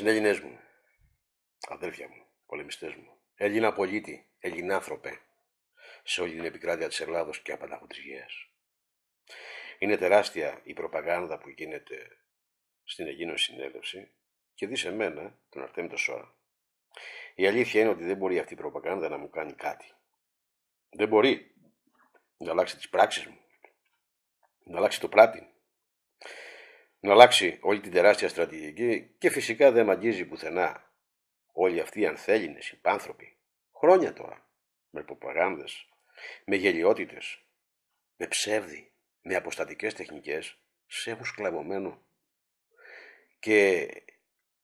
συνέλληνε μου, αδέλφια μου, πολεμιστές μου, Έλληνα πολίτη, άνθρωπε σε όλη την επικράτεια της Ελλάδος και απανταχού της Γαία. Είναι τεράστια η προπαγάνδα που γίνεται στην Αιγίνο Συνέλευση και δεις σε μένα τον Αρτέμιτο Σόρα. Η αλήθεια είναι ότι δεν μπορεί αυτή η προπαγάνδα να μου κάνει κάτι. Δεν μπορεί να αλλάξει τις πράξεις μου, να αλλάξει το πράτη, να αλλάξει όλη την τεράστια στρατηγική και φυσικά δεν αγγίζει πουθενά. Όλοι αυτοί οι ανθέλινες, οι χρόνια τώρα, με προπαγάνδες, με γελιότητες, με ψεύδι, με αποστατικές τεχνικές, σε έχουν σκλαβωμένο και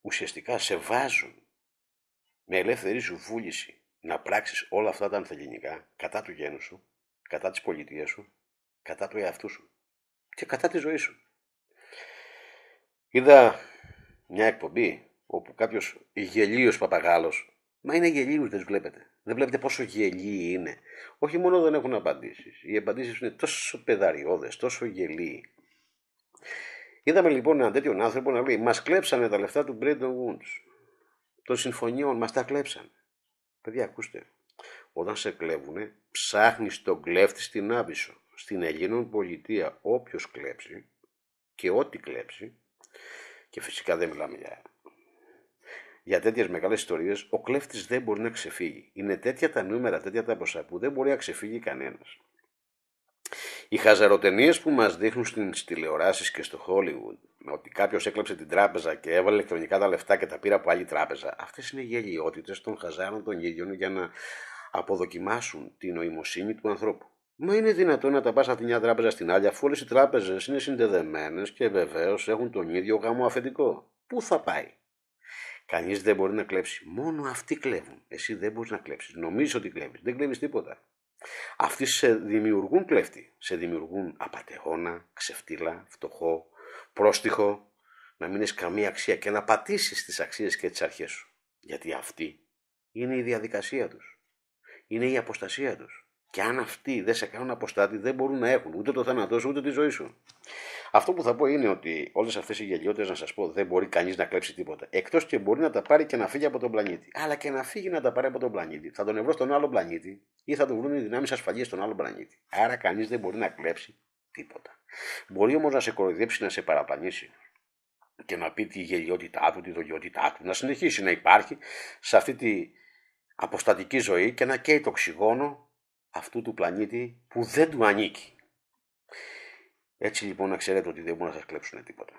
ουσιαστικά σε βάζουν με ελεύθερη σου βούληση να πράξεις όλα αυτά τα ανθεληνικά κατά του γένους σου, κατά της πολιτείας σου, κατά του εαυτού σου και κατά της ζωής σου. Είδα μια εκπομπή όπου κάποιος γελίος παπαγάλος. Μα είναι γελίους, δεν τους βλέπετε. Δεν βλέπετε πόσο γελίοι είναι. Όχι μόνο δεν έχουν απαντήσεις. Οι απαντήσεις είναι τόσο πεδαριώδες, τόσο γελίοι. Είδαμε λοιπόν έναν τέτοιον άνθρωπο να λέει: Μας κλέψανε τα λεφτά του Μπρέντον Γουντ. Των συμφωνιών, μας τα κλέψανε. Παιδιά, ακούστε. Όταν σε κλέβουνε, ψάχνεις τον κλέφτη στην Άβυσο. Στην Ελλήνων πολιτεία, όποιος κλέψει και ό,τι κλέψει, και φυσικά δεν μιλάμε για. Για τέτοιες μεγάλες ιστορίες, ο κλέφτης δεν μπορεί να ξεφύγει. Είναι τέτοια τα νούμερα, τέτοια τα ποσά που δεν μπορεί να ξεφύγει κανένας. Οι χαζαροτενίες που μας δείχνουν στις τηλεοράσεις και στο Hollywood ότι κάποιος έκλεψε την τράπεζα και έβαλε ηλεκτρονικά τα λεφτά και τα πήρε από άλλη τράπεζα, αυτές είναι οι γελιότητες των χαζάρων των γελιών για να αποδοκιμάσουν την νοημοσύνη του ανθρώπου. Μα είναι δυνατόν να τα πας από τη μια τράπεζα στην άλλη, αφού όλες οι τράπεζες είναι συνδεδεμένες και βεβαίως έχουν τον ίδιο γάμο αφεντικό. Πού θα πάει. Κανείς δεν μπορεί να κλέψει. Μόνο αυτοί κλέβουν. Εσύ δεν μπορείς να κλέψεις. Νομίζω ότι κλέβεις. Δεν κλέβεις τίποτα. Αυτοί σε δημιουργούν κλέφτη. Σε δημιουργούν απαταιώνα, ξεφτύλα, φτωχό, πρόστιχο. Να μην έχεις καμία αξία και να πατήσεις τις αξίες και τις αρχές σου. Γιατί αυτή είναι η διαδικασία τους. Είναι η αποστασία τους. Και αν αυτοί δεν σε κάνουν αποστάτη, δεν μπορούν να έχουν ούτε το θάνατό σου, ούτε τη ζωή σου. Αυτό που θα πω είναι ότι όλες αυτές οι γελιότητες, να σας πω, δεν μπορεί κανείς να κλέψει τίποτα. Εκτός και μπορεί να τα πάρει και να φύγει από τον πλανήτη. Αλλά και να φύγει να τα πάρει από τον πλανήτη. Θα τον ευρώ στον άλλο πλανήτη ή θα τον βρουν οι δυνάμεις ασφαλείας στον άλλο πλανήτη. Άρα κανείς δεν μπορεί να κλέψει τίποτα. Μπορεί όμως να σε κοροϊδέψει, να σε παραπανήσει και να πει τη γελιότητά του, τη δολιότητά του, να συνεχίσει να υπάρχει σε αυτή τη αποστατική ζωή και να καίει το οξυγόνο αυτού του πλανήτη που δεν του ανήκει. Έτσι λοιπόν να ξέρετε ότι δεν μπορούν να σας κλέψουν τίποτα.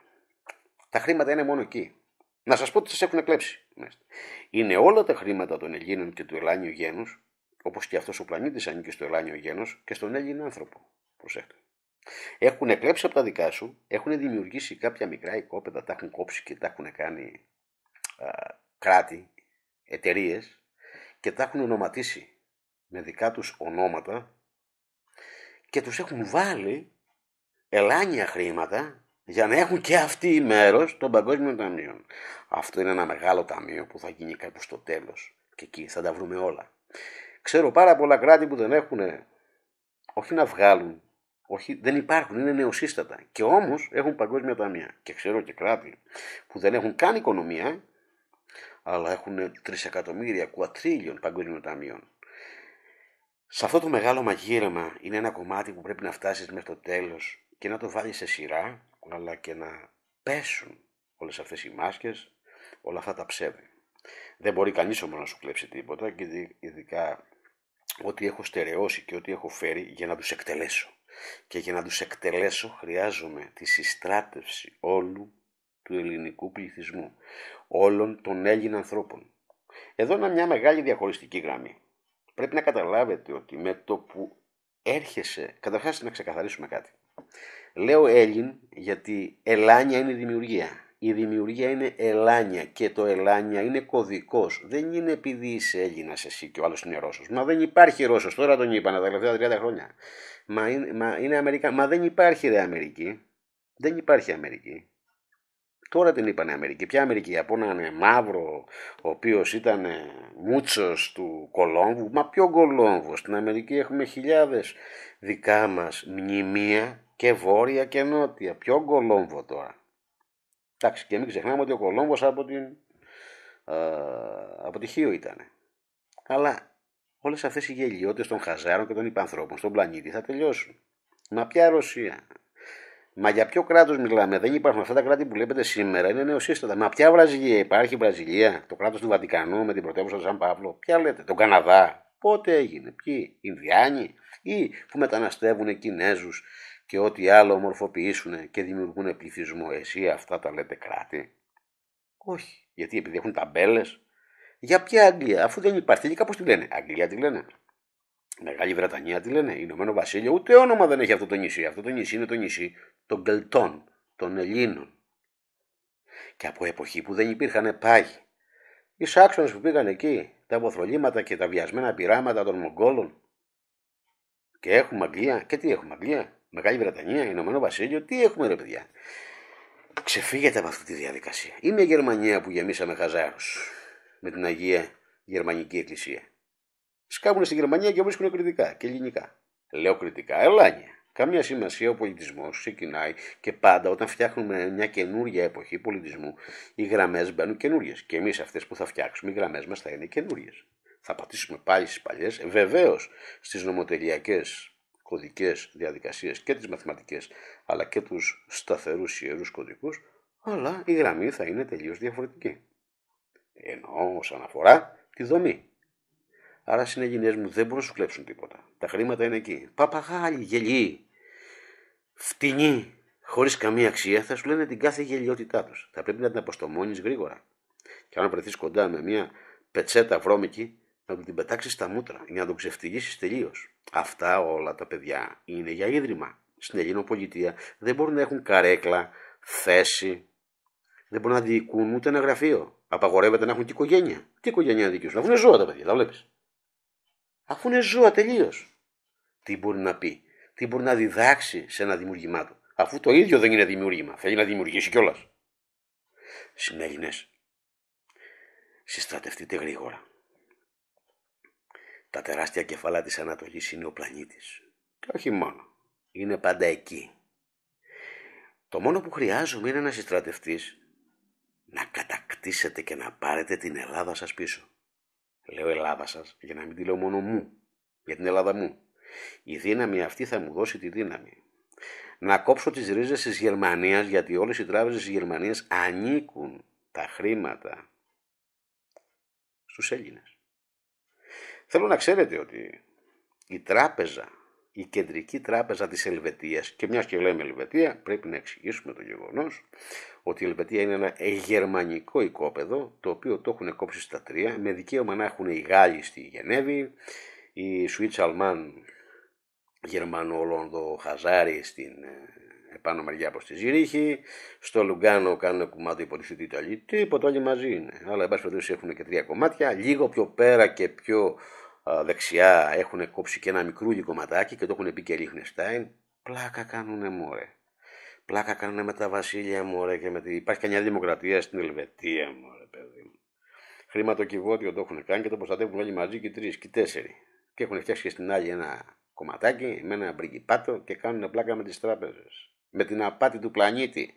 Τα χρήματα είναι μόνο εκεί. Να σας πω ότι σας έχουν κλέψει. Είναι όλα τα χρήματα των Ελλήνων και του Ελλάνιου γένους, όπως και αυτός ο πλανήτης ανήκει στο Ελλάνιο γένος και στον Έλληνα άνθρωπο. Προσέχτε. Έχουν κλέψει από τα δικά σου, έχουν δημιουργήσει κάποια μικρά οικόπεδα, τα έχουν κόψει και τα έχουν κάνει α, κράτη, εταιρείες και τα έχουν ονοματίσει με δικά τους ονόματα και τους έχουν βάλει ελάνια χρήματα για να έχουν και αυτοί μέρος των παγκόσμιων ταμείων. Αυτό είναι ένα μεγάλο ταμείο που θα γίνει κάπου στο τέλος και εκεί θα τα βρούμε όλα. Ξέρω πάρα πολλά κράτη που δεν έχουν, όχι να βγάλουν, όχι, δεν υπάρχουν, είναι νεοσύστατα και όμως έχουν παγκόσμια ταμεία. Και ξέρω και κράτη που δεν έχουν καν οικονομία αλλά έχουν τρισεκατομμύρια, κουατρίλιων παγκόσμιων ταμείων. Σε αυτό το μεγάλο μαγείρεμα είναι ένα κομμάτι που πρέπει να φτάσεις μέχρι το τέλος και να το βάλεις σε σειρά, αλλά και να πέσουν όλες αυτές οι μάσκες, όλα αυτά τα ψεύδη. Δεν μπορεί κανείς όμως να σου κλέψει τίποτα και ειδικά ότι έχω στερεώσει και ότι έχω φέρει για να τους εκτελέσω. Και για να τους εκτελέσω χρειάζομαι τη συστράτευση όλου του ελληνικού πληθυσμού, όλων των Έλληνων ανθρώπων. Εδώ είναι μια μεγάλη διαχωριστική γραμμή πρέπει να καταλάβετε ότι με το που έρχεσαι, καταρχάς να ξεκαθαρίσουμε κάτι. Λέω Έλλην γιατί Ελάνια είναι η δημιουργία. Η δημιουργία είναι Ελάνια και το Ελάνια είναι κωδικός. Δεν είναι επειδή είσαι Έλληνας εσύ και ο άλλος είναι Ρώσος. Μα δεν υπάρχει Ρώσος, τώρα τον είπα τα τελευταία 30 χρόνια. Μα είναι, Αμερικά. Μα δεν υπάρχει ρε Αμερική. Δεν υπάρχει Αμερική. Τώρα την είπανε Αμερική. Ποια Αμερική, από έναν μαύρο, ο οποίος ήταν ε, μουτσος του Κολόμβου. Μα ποιο Κολόμβο, στην Αμερική έχουμε χιλιάδες δικά μας μνημεία και βόρεια και νότια. Ποιο Κολόμβο τώρα. Εντάξει, και μην ξεχνάμε ότι ο Κολόμβος από, την, ε, από τη Χίο ήταν. Αλλά όλες αυτές οι γελιότητες των χαζάρων και των υπανθρώπων στον πλανήτη θα τελειώσουν. Μα ποια Ρωσία, Μα για ποιο κράτος μιλάμε, δεν υπάρχουν αυτά τα κράτη που βλέπετε σήμερα, είναι νεοσύστατα. Μα ποια Βραζιλία, υπάρχει η Βραζιλία, το κράτος του Βατικανού με την πρωτεύουσα του Σαν Παύλο, ποια λέτε, τον Καναδά, πότε έγινε, ποιοι, Ινδιάνοι ή που μεταναστεύουν Κινέζους και ό,τι άλλο ομορφοποιήσουν και δημιουργούν πληθυσμό. Εσύ αυτά τα λέτε κράτη. Όχι. Γιατί επειδή έχουν ταμπέλες. Για ποια Αγγλία, αφού δεν υπάρχει, κάπως τη λένε. Αγγλία τη λένε. Μεγάλη Βρετανία τι λένε, Ηνωμένο Βασίλειο, ούτε όνομα δεν έχει αυτό το νησί. Αυτό το νησί είναι το νησί των Κελτών, των Ελλήνων. Και από εποχή που δεν υπήρχαν πάγοι. Οι Σάξονες που πήγαν εκεί, τα αποθρολήματα και τα βιασμένα πειράματα των Μογγόλων. Και έχουμε Αγγλία. Και τι έχουμε Αγγλία, Μεγάλη Βρετανία, Ηνωμένο Βασίλειο, τι έχουμε ρε παιδιά. Ξεφύγετε από αυτή τη διαδικασία. Είναι η Γερμανία που γεμίσαμε χαζάρους με την Αγία Γερμανική Εκκλησία. Σκάβουν στη Γερμανία και βρίσκουν κριτικά και ελληνικά. Λέω κριτικά, Ελλάνια. Καμία σημασία ο πολιτισμός ξεκινάει και πάντα όταν φτιάχνουμε μια καινούργια εποχή πολιτισμού, οι γραμμές μπαίνουν καινούριε. Και εμείς αυτές που θα φτιάξουμε, οι γραμμές μας θα είναι καινούριε. Θα πατήσουμε πάλι στις παλιές, βεβαίως στις νομοτελειακές κωδικές διαδικασίες και τις μαθηματικές, αλλά και τους σταθερούς ιερούς κωδικούς, αλλά η γραμμή θα είναι τελείως διαφορετική. Ενώ όσον αφορά τη δομή. Άρα, συνέγγυνε μου, δεν μπορούν να σου κλέψουν τίποτα. Τα χρήματα είναι εκεί. Παπαγάλοι, γελιοί, φτηνοί, χωρίς καμία αξία, θα σου λένε την κάθε γελιότητά τους. Θα πρέπει να την αποστομώνεις γρήγορα. Και αν βρεθείς κοντά με μια πετσέτα βρώμικη, να του την πετάξεις στα μούτρα για να τον ξεφτυγήσει τελείως. Αυτά όλα τα παιδιά είναι για ίδρυμα. Στην πολιτεία δεν μπορούν να έχουν καρέκλα, θέση, δεν μπορούν να διοικούν ούτε ένα γραφείο. Απαγορεύεται να έχουν και οικογένεια. Τι οικογένεια να διοικήσουν, να ζωή ζώα τα παιδιά, τα βλέπεις αφού είναι ζώα τελείως. Τι μπορεί να πει, τι μπορεί να διδάξει σε ένα δημιουργήμά του, αφού το ίδιο δεν είναι δημιούργημα, θέλει να δημιουργήσει κιόλας. Συνέλληνες, συστρατευτείτε γρήγορα. Τα τεράστια κεφάλαια της Ανατολής είναι ο πλανήτης. Και όχι μόνο. Είναι πάντα εκεί. Το μόνο που χρειάζομαι είναι να συστρατευτείς. να κατακτήσετε και να πάρετε την Ελλάδα σας πίσω λέω Ελλάδα σας, για να μην τη λέω μόνο μου, για την Ελλάδα μου. Η δύναμη αυτή θα μου δώσει τη δύναμη. Να κόψω τις ρίζες της Γερμανίας, γιατί όλες οι τράπεζες της Γερμανίας ανήκουν τα χρήματα στους Έλληνες. Θέλω να ξέρετε ότι η τράπεζα η Κεντρική Τράπεζα της Ελβετίας. Και μιας και λέμε Ελβετία, πρέπει να εξηγήσουμε το γεγονός ότι η Ελβετία είναι ένα γερμανικό οικόπεδο, το οποίο το έχουν κόψει στα τρία, με δικαίωμα να έχουν οι Γάλλοι στη Γενέβη, η Σουίτσα Αλμάν, Γερμανό Ολόνδο Χαζάρι στην ε, επάνω μεριά προς τη Ζηρίχη, στο Λουγκάνο κάνουν κομμάτι υποτιθείτε Ιταλοί, τίποτα όλοι μαζί είναι. Αλλά εν πάση έχουν και τρία κομμάτια, λίγο πιο πέρα και πιο δεξιά έχουν κόψει και ένα μικρούλι κομματάκι και το έχουν πει και Λίχνεστάιν. Πλάκα κάνουνε μωρέ. Πλάκα κάνουνε με τα βασίλεια μωρέ και με τη... Υπάρχει και δημοκρατία στην Ελβετία μωρέ παιδί μου. Χρηματοκιβώτιο το έχουν κάνει και το προστατεύουν όλοι μαζί και τρεις και τέσσερι. Και έχουν φτιάξει και στην άλλη ένα κομματάκι με ένα μπριγκιπάτο και κάνουνε πλάκα με τις τράπεζες. Με την απάτη του πλανήτη.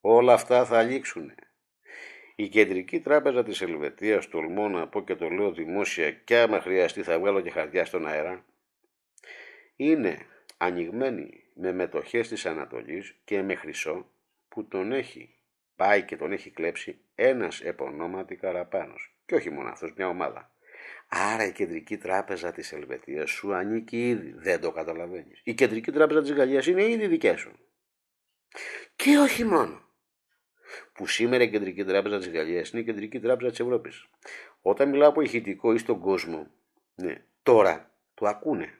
Όλα αυτά θα λήξουν. Η Κεντρική Τράπεζα της Ελβετίας, τολμώ να πω και το λέω δημόσια και άμα χρειαστεί θα βγάλω και χαρτιά στον αέρα, είναι ανοιγμένη με μετοχές της Ανατολής και με χρυσό που τον έχει πάει και τον έχει κλέψει ένας επωνόματι Καραπάνος και όχι μόνο αυτός, μια ομάδα. Άρα η Κεντρική Τράπεζα της Ελβετίας σου ανήκει ήδη, δεν το καταλαβαίνεις. Η Κεντρική Τράπεζα της Γαλλίας είναι ήδη δική σου. Και όχι μόνο που σήμερα η Κεντρική Τράπεζα της Γαλλίας είναι η Κεντρική Τράπεζα της Ευρώπης. Όταν μιλάω από ηχητικό ή στον κόσμο, ναι, τώρα το ακούνε.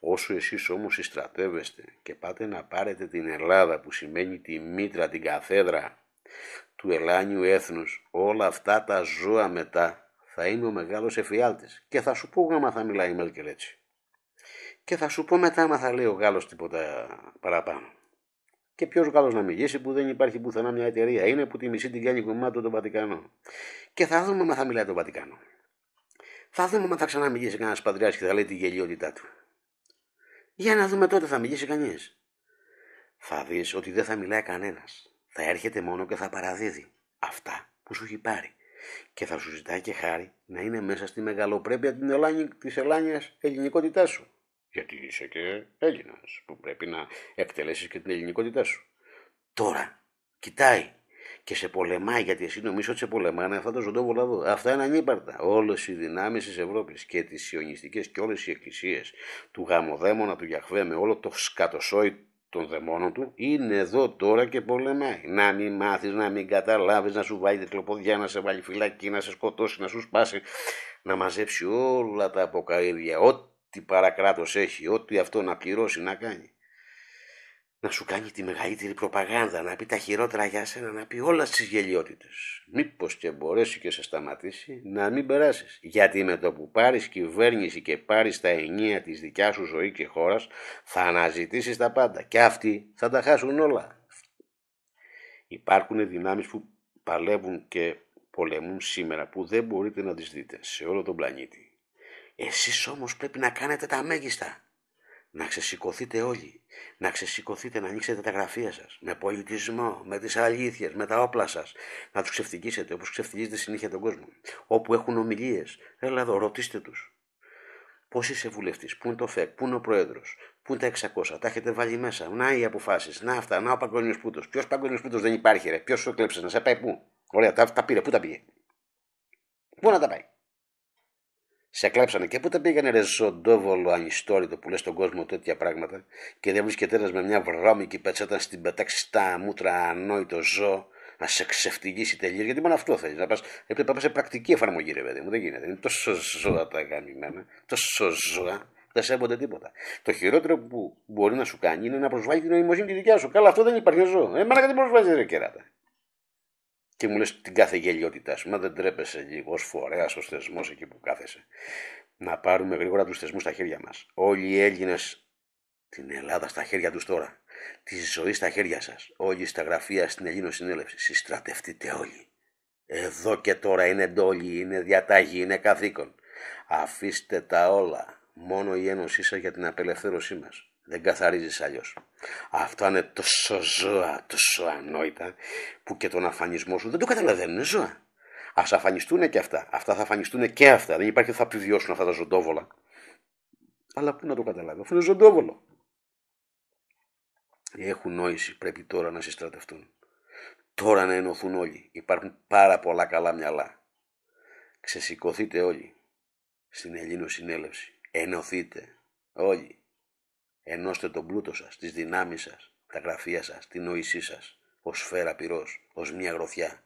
Όσο εσείς όμως συστρατεύεστε και πάτε να πάρετε την Ελλάδα που σημαίνει τη μήτρα, την καθέδρα του ελάνιου έθνους, όλα αυτά τα ζώα μετά θα είναι ο μεγάλος εφιάλτης και θα σου πω θα μιλάει η Μέλκελ έτσι. Και θα σου πω μετά άμα θα λέει ο Γάλλος τίποτα παραπάνω. Και ποιος καλός να μιλήσει που δεν υπάρχει πουθενά μια εταιρεία είναι που τη μισή την κάνει κομμάτι τον Βατικανό. Και θα δούμε αν θα μιλάει τον Βατικανό. Θα δούμε αν θα ξαναμιλήσει κανένας πατριά και θα λέει τη γελιότητά του. Για να δούμε τότε θα μιλήσει κανείς. Θα δεις ότι δεν θα μιλάει κανένας. Θα έρχεται μόνο και θα παραδίδει αυτά που σου έχει πάρει. Και θα σου ζητάει και χάρη να είναι μέσα στη μεγαλοπρέπεια τη Ελλάνιας ελληνικότητάς σου. Γιατί είσαι και Έλληνας, που πρέπει να εκτελέσεις και την ελληνικότητά σου. Τώρα κοιτάει και σε πολεμάει, γιατί εσύ νομίζω ότι σε πολεμάνε αυτά τα ζωντόβολα εδώ. Αυτά είναι ανύπαρτα. Όλες οι δυνάμεις της Ευρώπης και τις σιωνιστικές και όλες οι εκκλησίες του γαμοδαίμονα του Γιαχβέ με όλο το σκατοσόι των δαιμόνων του είναι εδώ τώρα και πολεμάει. Να μην μάθεις, να μην καταλάβεις, να σου βάλει τεκλοποδιά, να σε βάλει φυλακή, να σε σκοτώσει, να σου σπάσει, να μαζέψει όλα τα αποκαίδια, τι παρακράτος έχει, ό,τι αυτό να πληρώσει να κάνει. Να σου κάνει τη μεγαλύτερη προπαγάνδα, να πει τα χειρότερα για σένα, να πει όλα τις γελιότητες. Μήπως και μπορέσει και σε σταματήσει να μην περάσεις. Γιατί με το που πάρεις κυβέρνηση και πάρεις τα ενία της δικιάς σου ζωή και χώρας, θα αναζητήσεις τα πάντα. Και αυτοί θα τα χάσουν όλα. Υπάρχουν δυνάμεις που παλεύουν και πολεμούν σήμερα που δεν μπορείτε να τις δείτε σε όλο τον πλανήτη. Εσείς όμως πρέπει να κάνετε τα μέγιστα. Να ξεσηκωθείτε όλοι. Να ξεσηκωθείτε να ανοίξετε τα γραφεία σας. Με πολιτισμό, με τις αλήθειες, με τα όπλα σας. Να τους ξεφτυγίσετε όπως ξεφτυγίζετε συνήθεια τον κόσμο. Όπου έχουν ομιλίες. Έλα εδώ, ρωτήστε τους. Πώς είσαι βουλευτής, πού είναι το ΦΕΚ, πού είναι ο πρόεδρος, πού είναι τα 600, τα έχετε βάλει μέσα. Να οι αποφάσεις, να αυτά, να ο παγκόσμιο πούτος. Ποιος παγκόσμιο πούτος δεν υπάρχει, ρε, ποιος σου κλέψε, να σε πάει πού. Ωραία, τα, τα πήρε, πού τα πήγε. Πού να τα πάει. Σε κλάψανε και πού τα πήγανε ρε ζωντόβολο ανιστόριτο που λες στον κόσμο τέτοια πράγματα και δεν βρίσκεται ένας με μια βρώμικη πετσέτα στην πετάξει στα μούτρα ανόητο ζώο να σε ξεφτυγίσει τελείως. Γιατί μόνο αυτό θέλεις. Να πας έπρεπε να σε πρακτική εφαρμογή, ρε παιδί μου. Δεν γίνεται. Είναι τόσο ζώα τα γαμημένα, τόσο ζώα. Δεν σέβονται τίποτα. Το χειρότερο που μπορεί να σου κάνει είναι να προσβάλλεις την νοημοσύνη τη δικιά σου. Καλά, αυτό δεν υπάρχει ζώο. Εμένα κάτι γιατί προσβάλλει ρε κεράτα και μου λες την κάθε γελιότητα σου. Μα δεν τρέπεσαι λίγο ως φορέας, ως θεσμός εκεί που κάθεσαι. Να πάρουμε γρήγορα τους θεσμούς στα χέρια μας. Όλοι οι Έλληνες την Ελλάδα στα χέρια τους τώρα. Τη ζωή στα χέρια σας. Όλοι στα γραφεία στην Ελλήνων Συνέλευση. Συστρατευτείτε όλοι. Εδώ και τώρα είναι εντόλοι, είναι διαταγή, είναι καθήκον. Αφήστε τα όλα. Μόνο η ένωσή σας για την απελευθέρωσή μας. Δεν καθαρίζεις αλλιώς. Αυτά είναι τόσο ζώα, τόσο ανόητα, που και τον αφανισμό σου δεν το καταλαβαίνουν Είναι ζώα. Ας αφανιστούν και αυτά. Αυτά θα αφανιστούν και αυτά. Δεν υπάρχει ότι θα επιβιώσουν αυτά τα ζωντόβολα. Αλλά πού να το καταλάβει, αφού είναι ζωντόβολο. Έχουν νόηση, πρέπει τώρα να συστρατευτούν. Τώρα να ενωθούν όλοι. Υπάρχουν πάρα πολλά καλά μυαλά. Ξεσηκωθείτε όλοι στην Ελλήνο Συνέλευση. Ενωθείτε όλοι. Ενώστε τον πλούτο σας, τις δυνάμεις σας, τα γραφεία σας, την νόησή σας, ως σφαίρα πυρός, ως μια γροθιά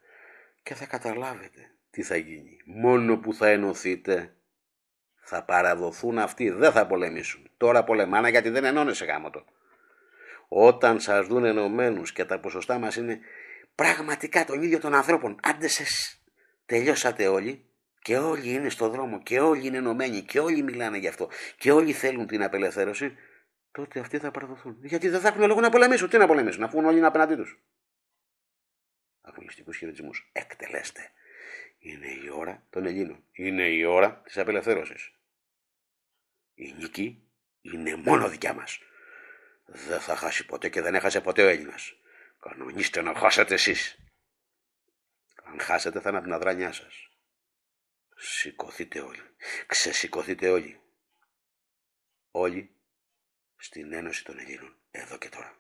και θα καταλάβετε τι θα γίνει. Μόνο που θα ενωθείτε θα παραδοθούν αυτοί, δεν θα πολεμήσουν. Τώρα πολεμάνε γιατί δεν ενώνεσαι γάμο το. Όταν σας δουν ενωμένους και τα ποσοστά μας είναι πραγματικά των ίδιο των ανθρώπων, άντε σε τελειώσατε όλοι και όλοι είναι στο δρόμο και όλοι είναι ενωμένοι και όλοι μιλάνε γι' αυτό και όλοι θέλουν την απελευθέρωση, τότε αυτοί θα παραδοθούν. Γιατί δεν θα έχουν λόγο να πολεμήσουν. Τι να πολεμήσουν, αφού όλοι είναι απέναντί τους. Αγωνιστικού χειρισμού Εκτελέστε. Είναι η ώρα των Ελλήνων. Είναι η ώρα της απελευθέρωσης. Η νίκη είναι μόνο δικιά μας. Δεν θα χάσει ποτέ και δεν έχασε ποτέ ο Έλληνας. Κανονίστε να χάσετε εσείς. Αν χάσετε θα είναι από την αδρανιά σας. Σηκωθείτε όλοι. Ξεσηκωθείτε όλοι. Όλοι στην Ένωση των Ελλήνων εδώ και τώρα.